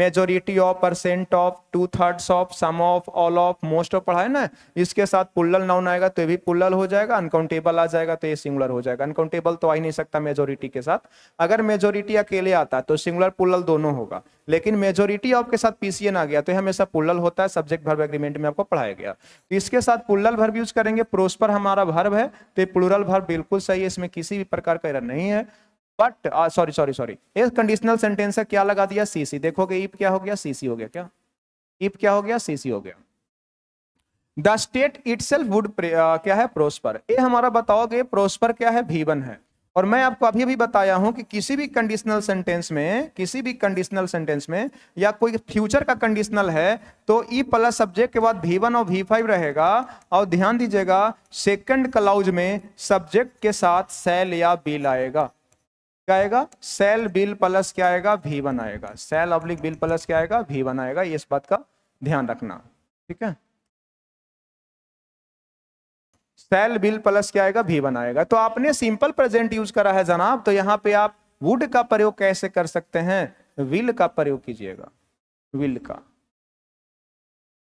majority of percent of two thirds of some of all of most of पढ़ा है ना इसके साथ पुल्लल नाउन आएगा तो ये भी पुल्लल हो जाएगा अनकाउंटेबल आ जाएगा तो ये सिंगुलर हो जाएगा अनकाउंटेबल तो आ ही नहीं सकता मेजोरिटी के साथ अगर मेजोरिटी अकेले आता है तो सिंगुलर पुल्लल दोनों होगा लेकिन मेजोरिटी ऑफ के साथ पीसीएन आ गया तो हमेशा पुल्लल होता है सब्जेक्ट भर्व एग्रीमेंट में आपको पढ़ाया गया तो इसके साथ पुल्लल भर्व यूज करेंगे प्रोस्पर हमारा भर्व है तो पुलरल भर्व बिल्कुल सही है इसमें किसी भी प्रकार का एरर नहीं है बट सॉरी सॉरी सॉरी एक कंडीशनल सेंटेंस है क्या लगा दिया सीसी देखोगे इफ e क्या हो गया सीसी हो गया क्या इफ e क्या हो गया सीसी हो गया the state itself would क्या है प्रोस्पर ये हमारा बताओगे प्रोस्पर क्या है भीवन है और मैं आपको अभी भी बताया हूं कि किसी भी कंडीशनल सेंटेंस में किसी भी कंडीशनल सेंटेंस में या कोई फ्यूचर का कंडीशनल है तो ई प्लस सब्जेक्ट के बाद भी वन और भी फाइव रहेगा और ध्यान दीजिएगा सेकंड क्लाउज में सब्जेक्ट के साथ सेल या बिल आएगा आएगा सेल बिल प्लस क्या आएगा भी बनाएगा सेल अब्लिक बिल प्लस क्या आएगा भी बनाएगा इस बात का ध्यान रखना ठीक है सेल बिल प्लस क्या आएगा भी बनाएगा तो आपने सिंपल प्रेजेंट यूज करा है जनाब तो यहां पे आप वुड का प्रयोग कैसे कर सकते हैं विल का प्रयोग कीजिएगा विल का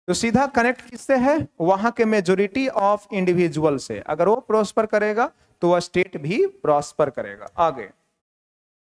तो सीधा कनेक्ट किससे है वहां के मेजोरिटी ऑफ इंडिविजुअल से अगर वो प्रोस्पर करेगा तो वह स्टेट भी प्रॉस्पर करेगा आगे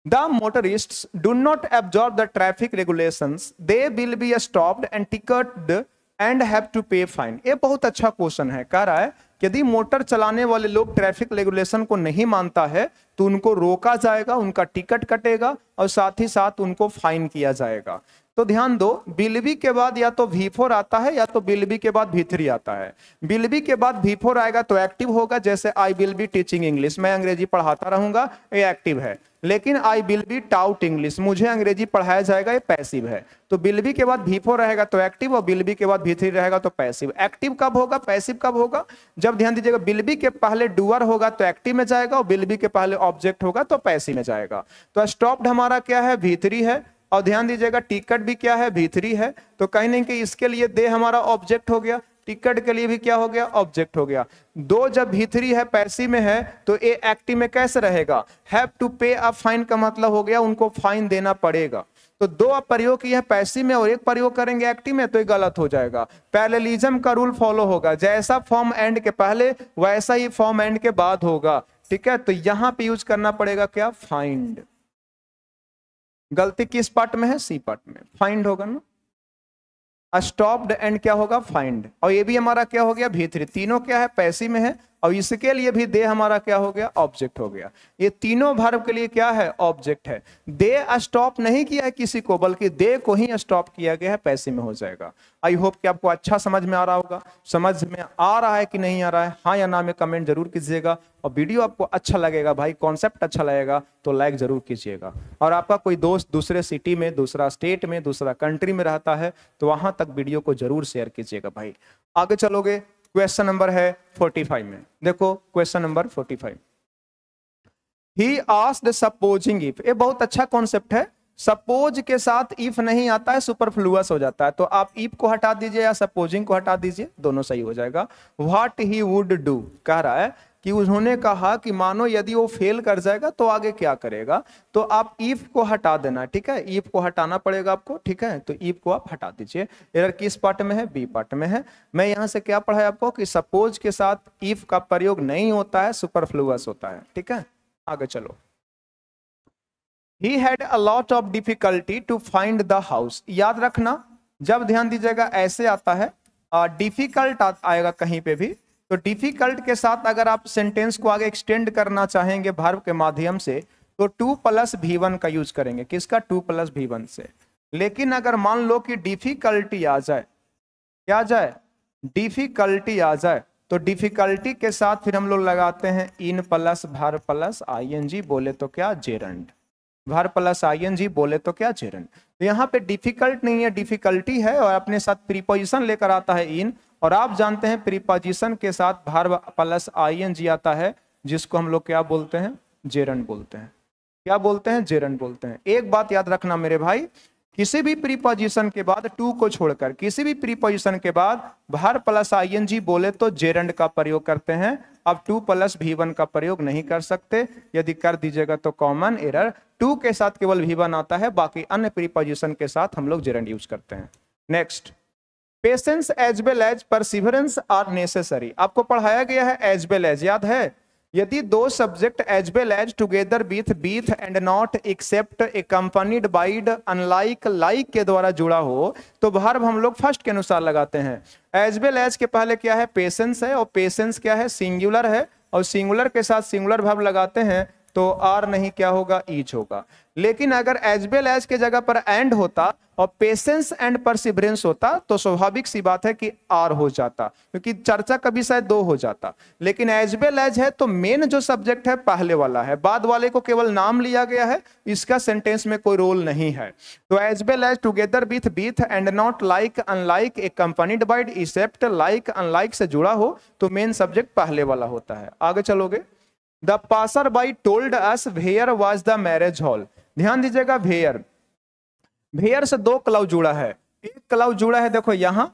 The motorists do not absorb the traffic regulations. They will be stopped and ticketed and have to pay fine ये बहुत अच्छा क्वेश्चन है कह रहा है यदि मोटर चलाने वाले लोग ट्रैफिक रेगुलेशन को नहीं मानता है तो उनको रोका जाएगा उनका टिकट कटेगा और साथ ही साथ उनको फाइन किया जाएगा तो ध्यान दो बिलवी के बाद या तो वी फोर आता है या तो बिलवी के बाद भी थ्री आता है बिलवी के बाद वी फोर आएगा तो एक्टिव होगा जैसे I will be teaching English मैं अंग्रेजी पढ़ाता रहूंगा ये एक्टिव है लेकिन I will be taught English मुझे अंग्रेजी पढ़ाया जाएगा ये पैसिव है तो बिलवी के बाद भी फोर रहेगा तो एक्टिव और बिलवी के बाद भी थ्री रहेगा तो पैसिव एक्टिव कब होगा पैसिव कब होगा जब ध्यान दीजिएगा बिलवी के पहले डुअर होगा तो एक्टिव में जाएगा और बिलवी के पहले ऑब्जेक्ट होगा तो पैसिव में जाएगा तो स्टॉप्ड हमारा क्या है भी थ्री है और ध्यान दीजिएगा टिकट भी क्या है भीतरी है तो कहीं नहीं कि इसके लिए दे हमारा ऑब्जेक्ट हो गया टिकट के लिए भी क्या हो गया ऑब्जेक्ट हो गया दो जब भीतरी है पैसी में है तो ये एक्टिव में कैसे रहेगा हैव टू पे अ फाइन का मतलब हो गया उनको फाइन देना पड़ेगा तो दो आप प्रयोग किए हैं पैसिव में और एक प्रयोग करेंगे एक्टिव में तो ये गलत हो जाएगा पैरेलिज्म का रूल फॉलो होगा जैसा फॉर्म एंड के पहले वैसा ही फॉर्म एंड के बाद होगा ठीक है तो यहां पे यूज करना पड़ेगा क्या फाइंड गलती किस पार्ट में है सी पार्ट में फाइंड होगा ना स्टॉप्ड एंड क्या होगा फाइंड और ये भी हमारा क्या हो गया भीतरी तीनों क्या है पैसी में है और इसके लिए भी दे हमारा क्या हो गया ऑब्जेक्ट हो गया ये तीनों भर्व के लिए क्या है ऑब्जेक्ट है दे स्टॉप नहीं किया है किसी को बल्कि दे को ही स्टॉप किया गया है पैसे में हो जाएगा आई होप कि आपको अच्छा समझ में आ रहा होगा समझ में आ रहा है कि नहीं आ रहा है हाँ या ना में कमेंट जरूर कीजिएगा और वीडियो आपको अच्छा लगेगा भाई कॉन्सेप्ट अच्छा लगेगा तो लाइक जरूर कीजिएगा और आपका कोई दोस्त दूसरे सिटी में दूसरा स्टेट में दूसरा कंट्री में रहता है तो वहां तक वीडियो को जरूर शेयर कीजिएगा भाई आगे चलोगे क्वेश्चन नंबर है 45 में देखो question number 45 he asked supposing if ये बहुत अच्छा कॉन्सेप्ट है सपोज के साथ इफ नहीं आता है सुपरफ्लुअस हो जाता है तो आप इफ को हटा दीजिए या सपोजिंग को हटा दीजिए दोनों सही हो जाएगा व्हाट ही वुड डू कह रहा है कि उन्होंने कहा कि मानो यदि वो फेल कर जाएगा तो आगे क्या करेगा तो आप ईफ को हटा देना ठीक है ईफ को हटाना पड़ेगा आपको ठीक है तो ईफ को आप हटा दीजिए एरर किस पार्ट में है बी पार्ट में है मैं यहाँ से क्या पढ़ाया आपको कि सपोज के साथ ईफ का प्रयोग नहीं होता है सुपरफ्लुअस होता है ठीक है आगे चलो he had a lot of difficulty to find the house याद रखना जब ध्यान दीजिएगा ऐसे आता है डिफिकल्ट आएगा कहीं पे भी तो डिफिकल्ट के साथ अगर आप सेंटेंस को आगे एक्सटेंड करना चाहेंगे भर्व के माध्यम से तो टू प्लस भी वन का यूज करेंगे किसका टू प्लस भी वन से लेकिन अगर मान लो कि डिफिकल्टी आ जाए क्या आ जाए डिफिकल्टी आ जाए तो डिफिकल्टी के साथ फिर हम लोग लगाते हैं इन प्लस भर प्लस आई बोले तो क्या जेरंड भर प्लस आई बोले तो क्या जेरंड तो यहाँ पे डिफिकल्ट नहीं है डिफिकल्टी है और अपने साथ प्रीपोजिशन लेकर आता है इन और आप जानते हैं प्रीपाजिशन के साथ भार प्लस आई एन जी आता है जिसको हम लोग क्या बोलते हैं जेरन बोलते हैं क्या बोलते हैं जेरन बोलते हैं एक बात याद रखना मेरे भाई किसी भी प्रीपोजिशन के बाद टू को छोड़कर किसी भी प्रीपोजिशन के बाद भार प्लस आईएनजी बोले तो जेरंड का प्रयोग करते हैं अब टू प्लस भी वन का प्रयोग नहीं कर सकते यदि कर दीजिएगा तो कॉमन एरर टू के साथ केवल भी वन आता है बाकी अन्य प्रीपोजिशन के साथ हम लोग जेरंड यूज करते हैं next patience as well as perseverance are necessary आपको पढ़ाया गया है एज वेल एज याद है यदि दो subject as well as together with with and not except accompanied by unlike like के द्वारा जुड़ा हो तो भर्ब हम लोग फर्स्ट के अनुसार लगाते हैं एज वेल एज के पहले क्या है पेशेंस है और पेशेंस क्या है सिंगुलर है और सिंगुलर के साथ सिंगुलर भाव लगाते हैं तो आर नहीं क्या होगा ईच होगा लेकिन अगर एज वेल एज के जगह पर एंड होता और पेशेंस एंड परसिवरेंस होता तो स्वाभाविक सी बात है कि आर हो जाता क्योंकि चर्चा कभी शायद दो हो जाता लेकिन एज वेल एज है तो मेन जो सब्जेक्ट है पहले वाला है बाद वाले को केवल नाम लिया गया है इसका सेंटेंस में कोई रोल नहीं है तो as well as together with with and not like unlike accompanied by except like unlike से जुड़ा हो तो मेन सब्जेक्ट पहले वाला होता है आगे चलोगे the passer by told us where was the marriage hall ध्यान दीजिएगा भेयर भेयर से दो क्लाउ जुड़ा है एक क्लाउ जुड़ा है देखो यहाँ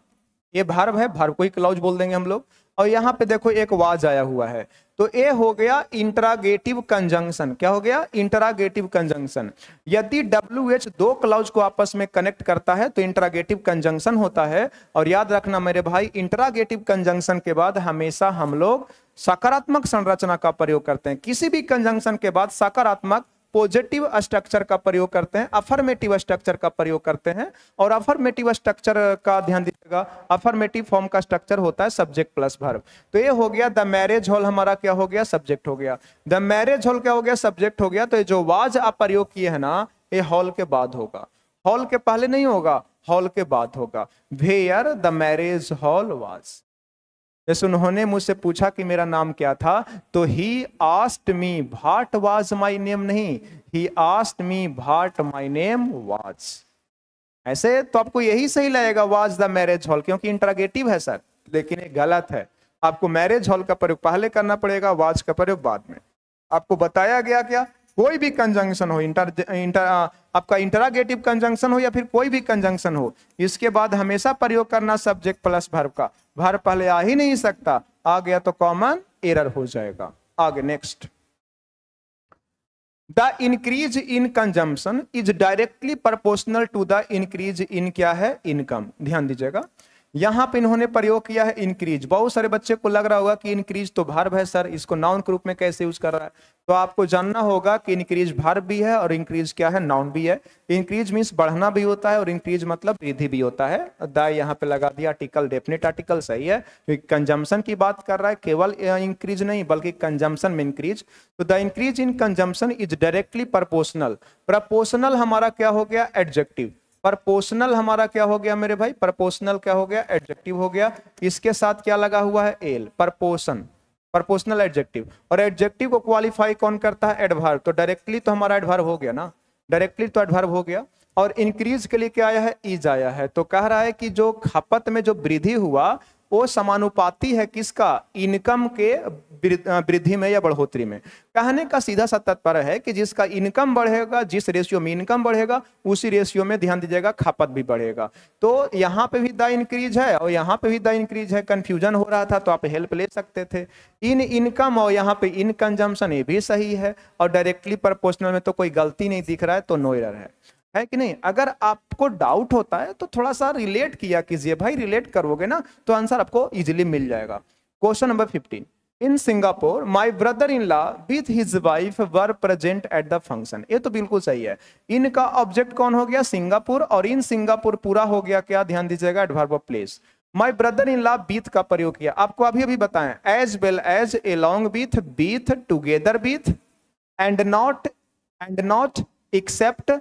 ये भार्व है भार्व को ही क्लाउज बोल देंगे हम लोग और यहाँ पे देखो एक वाज आया हुआ है तो ए हो गया इंटरागेटिव कंजंक्शन क्या हो गया इंटरागेटिव कंजंक्शन यदि डब्ल्यू एच दो क्लाउज को आपस में कनेक्ट करता है तो इंटरागेटिव कंजंक्शन होता है और याद रखना मेरे भाई इंटरागेटिव कंजंक्शन के बाद हमेशा हम लोग सकारात्मक संरचना का प्रयोग करते हैं किसी भी कंजंक्शन के बाद सकारात्मक पॉजिटिव स्ट्रक्चर का प्रयोग करते हैं अफर्मेटिव स्ट्रक्चर का प्रयोग करते हैं और अफर्मेटिव स्ट्रक्चर का ध्यान दीजिएगा अफर्मेटिव फॉर्म का स्ट्रक्चर होता है सब्जेक्ट प्लस भर्व तो ये हो गया द मैरिज हॉल हमारा क्या हो गया सब्जेक्ट हो गया द मैरिज हॉल क्या हो गया सब्जेक्ट हो गया तो ये जो वाज आप प्रयोग किए हैं ना ये हॉल के बाद होगा हॉल के पहले नहीं होगा हॉल के बाद होगा where the marriage hall was जैसे उन्होंने मुझसे पूछा कि मेरा नाम क्या था तो he asked me what was my name नहीं he asked me what my name was ऐसे तो आपको यही सही लगेगा वाज द मैरिज हॉल क्योंकि इंटरागेटिव है सर लेकिन ये गलत है आपको मैरिज हॉल का प्रयोग पहले करना पड़ेगा वाज का प्रयोग बाद में आपको बताया गया क्या कोई भी कंजंक्शन हो इंटर इंटर आपका इंटरागेटिव कंजंक्शन हो या फिर कोई भी कंजंक्शन हो इसके बाद हमेशा प्रयोग करना सब्जेक्ट प्लस भर्व का भर्व पहले आ ही नहीं सकता आ गया तो कॉमन एरर हो जाएगा आगे next the increase in consumption is directly proportional to the increase in क्या है इनकम ध्यान दीजिएगा यहां पे इन्होंने प्रयोग किया है इंक्रीज बहुत सारे बच्चे को लग रहा होगा कि इंक्रीज तो भार्व है सर इसको नाउन के रूप में कैसे यूज कर रहा है तो आपको जानना होगा कि इंक्रीज भार्व भी है और इंक्रीज क्या है नाउन भी है इंक्रीज मीन्स बढ़ना भी होता है और इंक्रीज मतलब वृद्धि भी होता है द यहाँ पे लगा दिया आर्टिकल डेफिनेट आर्टिकल सही है तो कंजम्पन कंजम्पशन की बात कर रहा है केवल इंक्रीज नहीं बल्कि कंजम्पशन में इंक्रीज तो the increase in consumption is directly proportional proportional हमारा क्या हो गया एडजेक्टिव प्रपोशनल हमारा क्या हो गया मेरे भाई प्रपोशनल क्या हो गया एडजेक्टिव हो गया इसके साथ क्या लगा हुआ है एल प्रपोशन प्रपोशनल एडजेक्टिव और एडजेक्टिव को क्वालिफाई कौन करता है एडभार्व तो डायरेक्टली तो हमारा एडभार्व हो गया ना डायरेक्टली तो एडभार्व हो गया और इंक्रीज के लिए क्या आया है ईज आया है तो कह रहा है कि जो खपत में जो वृद्धि हुआ वो समानुपाती है किसका इनकम के वृद्धि में या बढ़ोतरी में कहने का सीधा सा तत्पर है कि जिसका इनकम बढ़ेगा जिस रेशियो में इनकम बढ़ेगा उसी रेशियो में ध्यान दीजिएगा खपत भी बढ़ेगा तो यहाँ पे भी द इंक्रीज है और यहाँ पे भी द इंक्रीज है कन्फ्यूजन हो रहा था तो आप हेल्प ले सकते थे इन इनकम और यहाँ पे इन ये भी सही है और डायरेक्टली प्रपोर्शनल में तो कोई गलती नहीं दिख रहा है तो नो है है कि नहीं अगर आपको डाउट होता है तो थोड़ा सा रिलेट किया कीजिए भाई रिलेट करोगे ना तो आंसर आपको इजीली मिल जाएगा question number fifteen in Singapore my brother in law with his wife were present at the function ये तो बिल्कुल सही है इनका ऑब्जेक्ट कौन हो गया सिंगापुर और इन सिंगापुर पूरा हो गया क्या ध्यान दीजिएगा at verb place my brother in law with का प्रयोग किया आपको अभी अभी बताएं as well as along with with together with and not and not except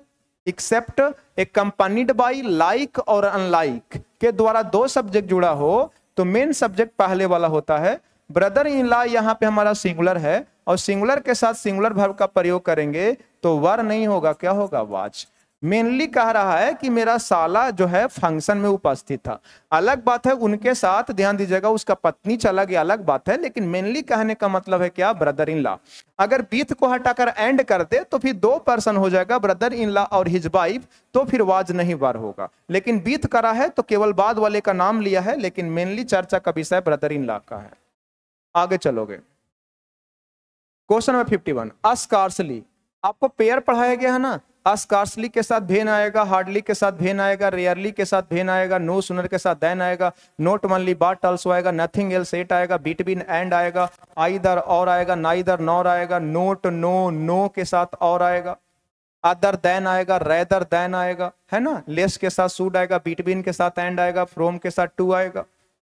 except accompanied by like और अनलाइक के द्वारा दो सब्जेक्ट जुड़ा हो तो मेन सब्जेक्ट पहले वाला होता है ब्रदर इन ला यहाँ पे हमारा सिंगुलर है और सिंगुलर के साथ सिंगुलर भाव का प्रयोग करेंगे तो वर नहीं होगा क्या होगा वाच मेनली कह रहा है कि मेरा साला जो है फंक्शन में उपस्थित था अलग बात है उनके साथ ध्यान दीजिएगा उसका पत्नी चला गया अलग बात है लेकिन मेनली कहने का मतलब है क्या ब्रदर इन लॉ अगर बीथ को हटाकर एंड कर दे तो फिर दो पर्सन हो जाएगा ब्रदर इन लॉ और हिज वाइफ तो फिर वाज नहीं बार होगा लेकिन बीथ करा है तो केवल बाद वाले का नाम लिया है लेकिन मेनली चर्चा का विषय ब्रदर इन ला का है आगे चलोगे क्वेश्चन नंबर फिफ्टी वन आपको पेयर पढ़ाया गया है ना अस्कार्सली के साथ भेन आएगा हार्डली के साथ भेन आएगा रेयरली के साथ भेन आएगा नो सुनर के साथ देन आएगा नोट मनली बाट अल्सो आएगा नथिंग एल्स एट आएगा बिन एंड आएगा आईदर और आएगा ना इधर नॉर आएगा नोट नो नो के साथ और आएगा अदर दैन आएगा रेदर दैन आएगा है ना लेस के साथ सूड आएगा बिन के साथ एंड आएगा फ्रोम के साथ टू आएगा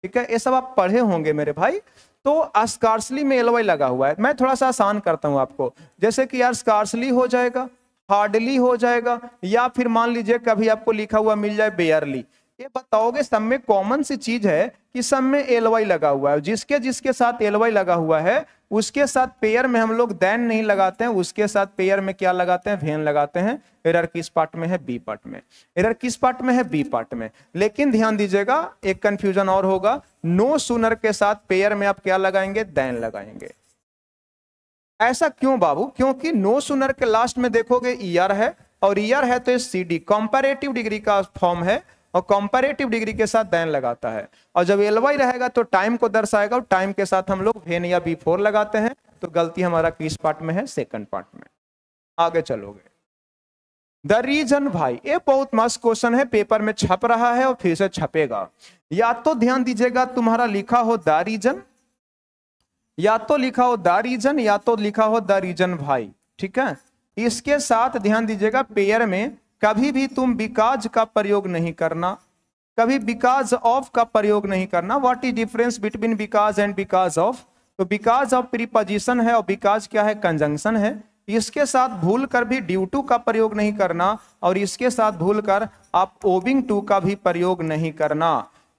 ठीक है ये सब आप पढ़े होंगे मेरे भाई तो अस्कार्सली में एलवाई लगा हुआ है मैं थोड़ा सा आसान करता हूँ आपको जैसे कि यार स्कार्सली हो जाएगा हार्डली हो जाएगा या फिर मान लीजिए कभी आपको लिखा हुआ मिल जाए बेयरली ये बताओगे सब में कॉमन सी चीज है कि सब में एल वाई लगा हुआ है जिसके जिसके साथ एल वाई लगा हुआ है उसके साथ पेयर में हम लोग दैन नहीं लगाते हैं उसके साथ पेयर में क्या लगाते हैं भेन लगाते हैं एरर किस पार्ट में है बी पार्ट में एरर किस पार्ट में है बी पार्ट में लेकिन ध्यान दीजिएगा एक कंफ्यूजन और होगा नो सुनर के साथ पेयर में आप क्या लगाएंगे दैन लगाएंगे ऐसा क्यों बाबू क्योंकि नो सुनर के लास्ट में देखोगे ईयर e है और ईयर e है तो सी डी कॉम्पेरेटिव डिग्री का फॉर्म है और कॉम्पेरेटिव डिग्री के साथ दैन लगाता है और जब एलवाई रहेगा तो टाइम को दर्शाएगा और टाइम के साथ हम लोग वेन या बी फोर लगाते हैं तो गलती हमारा किस पार्ट में है सेकंड पार्ट में आगे चलोगे द रीजन भाई ये बहुत मस्त क्वेश्चन है पेपर में छप रहा है और फिर से छपेगा या तो ध्यान दीजिएगा तुम्हारा लिखा हो द रीजन या तो लिखा हो द रीजन या तो लिखा हो द रीजन भाई ठीक है इसके साथ ध्यान दीजिएगा पेयर में कभी भी तुम बिकाज का प्रयोग नहीं करना कभी बिकाज ऑफ का प्रयोग नहीं करना what is difference between because and because of तो बिकाज ऑफ प्रीपोजिशन है और बिकाज क्या है कंजंक्शन है इसके साथ भूल कर भी ड्यू टू का प्रयोग नहीं करना और इसके साथ भूल कर आप ओविंग टू का भी प्रयोग नहीं करना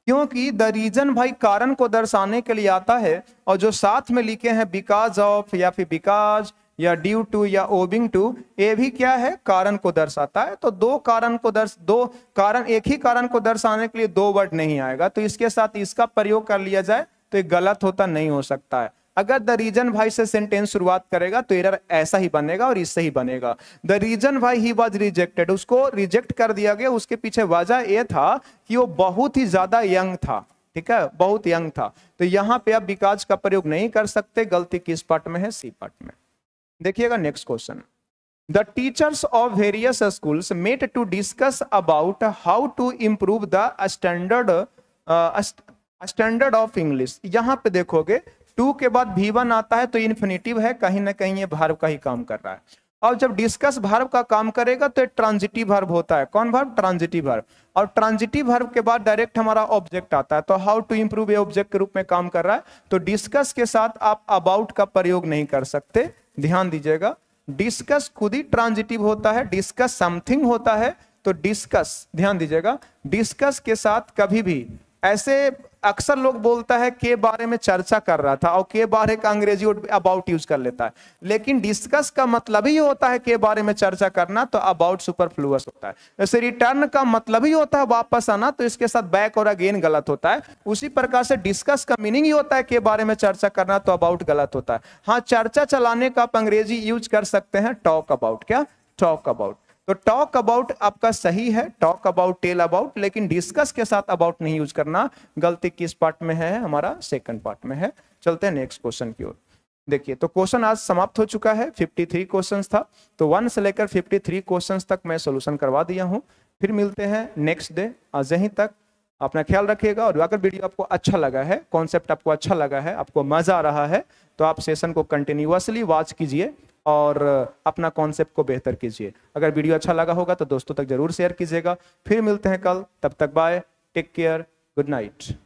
क्योंकि द रीजन भाई कारण को दर्शाने के लिए आता है और जो साथ में लिखे हैं बिकॉज ऑफ या फिर बिकॉज या ड्यू टू या ओबिंग टू ये भी क्या है कारण को दर्शाता है तो दो कारण को दर्श दो कारण एक ही कारण को दर्शाने के लिए दो वर्ड नहीं आएगा तो इसके साथ इसका प्रयोग कर लिया जाए तो ये गलत होता नहीं हो सकता है अगर द रीजन भाई से सेंटेंस शुरुआत करेगा तो एरर ऐसा ही बनेगा और इससे ही बनेगा the reason why he was rejected उसको रिजेक्ट कर दिया गया उसके पीछे वजह यह था कि वो बहुत ही ज्यादा यंग था ठीक है बहुत यंग था तो यहाँ पे आप विकास का प्रयोग नहीं कर सकते गलती किस पार्ट में है सी पार्ट में देखिएगा next question the teachers of various schools met to discuss about how to improve the standard standard of English यहाँ पे देखोगे टू के बाद भी वन आता है तो इन्फिनेटिव है कहीं ना कहीं ये भार्व का ही काम कर रहा है और जब डिस्कस भार्व का काम करेगा तो ट्रांजिटिव भार्व होता है कौन भार्व ट्रांजिटिव भार्व और ट्रांजिटिव भार्व के बाद डायरेक्ट हमारा ऑब्जेक्ट आता है तो हाउ टू इम्प्रूव ये ऑब्जेक्ट के रूप में काम कर रहा है तो डिस्कस के साथ आप अबाउट का प्रयोग नहीं कर सकते ध्यान दीजिएगा डिस्कस खुद ही ट्रांजिटिव होता है डिस्कस समथिंग होता है तो डिस्कस ध्यान दीजिएगा डिस्कस के साथ कभी भी ऐसे अक्सर लोग बोलता है के बारे में चर्चा कर रहा था और के बारे का अंग्रेजी अबाउट यूज कर लेता है लेकिन डिस्कस का मतलब ही होता है के बारे में चर्चा करना तो अबाउट फ्लूस होता है जैसे रिटर्न का मतलब ही होता है वापस आना तो इसके साथ बैक और अगेन गलत होता है उसी प्रकार से डिस्कस का मीनिंग ही होता है के बारे में चर्चा करना तो अबाउट गलत होता है हाँ चर्चा चलाने का आप अंग्रेजी यूज कर सकते हैं टॉक अबाउट क्या टॉक अबाउट तो टॉक अबाउट आपका सही है टॉक अबाउट टेल अबाउट लेकिन डिस्कस के साथ अबाउट नहीं यूज करना गलती किस पार्ट में है हमारा सेकंड पार्ट में है चलते हैं नेक्स्ट क्वेश्चन की ओर देखिए तो क्वेश्चन आज समाप्त हो चुका है 53 क्वेश्चंस था तो वन से लेकर 53 क्वेश्चन तक मैं सोल्यूशन करवा दिया हूँ फिर मिलते हैं नेक्स्ट डे आज यहीं तक अपना ख्याल रखिएगा और अगर वीडियो आपको अच्छा लगा है कॉन्सेप्ट आपको अच्छा लगा है आपको मजा आ रहा है तो आप सेशन को कंटिन्यूसली वॉच कीजिए और अपना कॉन्सेप्ट को बेहतर कीजिए अगर वीडियो अच्छा लगा होगा तो दोस्तों तक जरूर शेयर कीजिएगा फिर मिलते हैं कल तब तक bye take care good night